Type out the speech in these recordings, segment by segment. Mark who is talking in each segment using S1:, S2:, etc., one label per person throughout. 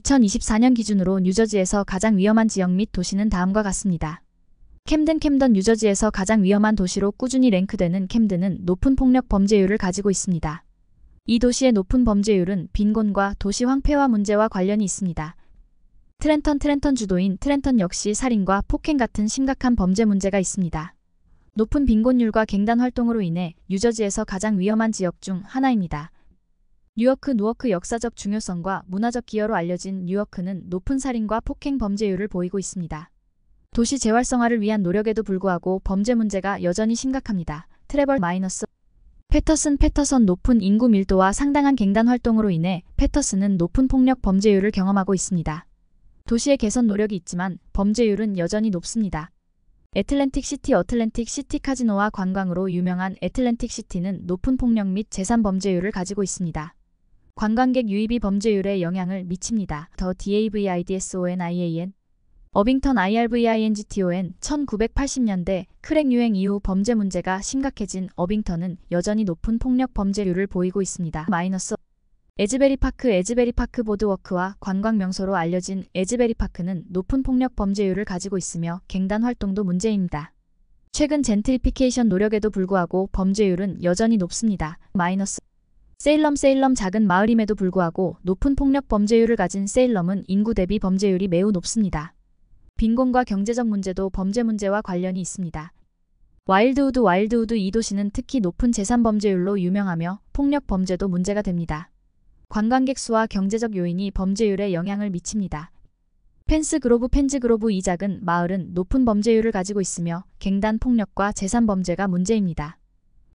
S1: 2024년 기준으로 뉴저지에서 가장 위험한 지역 및 도시는 다음과 같습니다. 캠든 캠던 뉴저지에서 가장 위험한 도시로 꾸준히 랭크되는 캠든은 높은 폭력 범죄율을 가지고 있습니다. 이 도시의 높은 범죄율은 빈곤과 도시 황폐화 문제와 관련이 있습니다. 트렌턴 트렌턴 주도인 트렌턴 역시 살인과 폭행 같은 심각한 범죄 문제가 있습니다. 높은 빈곤율과 갱단 활동으로 인해 뉴저지에서 가장 위험한 지역 중 하나입니다. 뉴어크 노워크 역사적 중요성과 문화적 기여로 알려진 뉴어크는 높은 살인과 폭행 범죄율을 보이고 있습니다. 도시 재활성화를 위한 노력에도 불구하고 범죄 문제가 여전히 심각합니다. 트레벌 마이너스 패터슨 패터선 높은 인구 밀도와 상당한 갱단 활동으로 인해 패터슨은 높은 폭력 범죄율을 경험하고 있습니다. 도시의 개선 노력이 있지만 범죄율은 여전히 높습니다. 애틀랜틱 시티 어틀랜틱 시티 카지노와 관광으로 유명한 애틀랜틱 시티는 높은 폭력 및 재산 범죄율을 가지고 있습니다. 관광객 유입이 범죄율에 영향을 미칩니다. 더 DAVIDSONIAN 어빙턴 IRVINGTON 1980년대 크랙 유행 이후 범죄 문제가 심각해진 어빙턴은 여전히 높은 폭력 범죄율을 보이고 있습니다. 마이너스 에즈베리파크 에즈베리파크 보드워크와 관광명소로 알려진 에즈베리파크는 높은 폭력 범죄율을 가지고 있으며 갱단 활동도 문제입니다. 최근 젠트리피케이션 노력에도 불구하고 범죄율은 여전히 높습니다. 마이너스 세일럼 세일럼 작은 마을임에도 불구하고 높은 폭력 범죄율을 가진 세일럼은 인구 대비 범죄율이 매우 높습니다. 빈곤과 경제적 문제도 범죄 문제와 관련이 있습니다. 와일드우드 와일드우드 이 도시는 특히 높은 재산 범죄율로 유명하며 폭력 범죄도 문제가 됩니다. 관광객 수와 경제적 요인이 범죄율에 영향을 미칩니다. 펜스 그로브 펜즈 그로브 이 작은 마을은 높은 범죄율을 가지고 있으며 갱단 폭력과 재산 범죄가 문제입니다.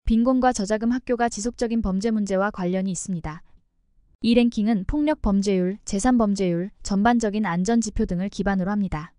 S1: 빈곤과 저자금 학교가 지속적인 범죄 문제와 관련이 있습니다. 이 랭킹은 폭력 범죄율, 재산 범죄율, 전반적인 안전 지표 등을 기반으로 합니다.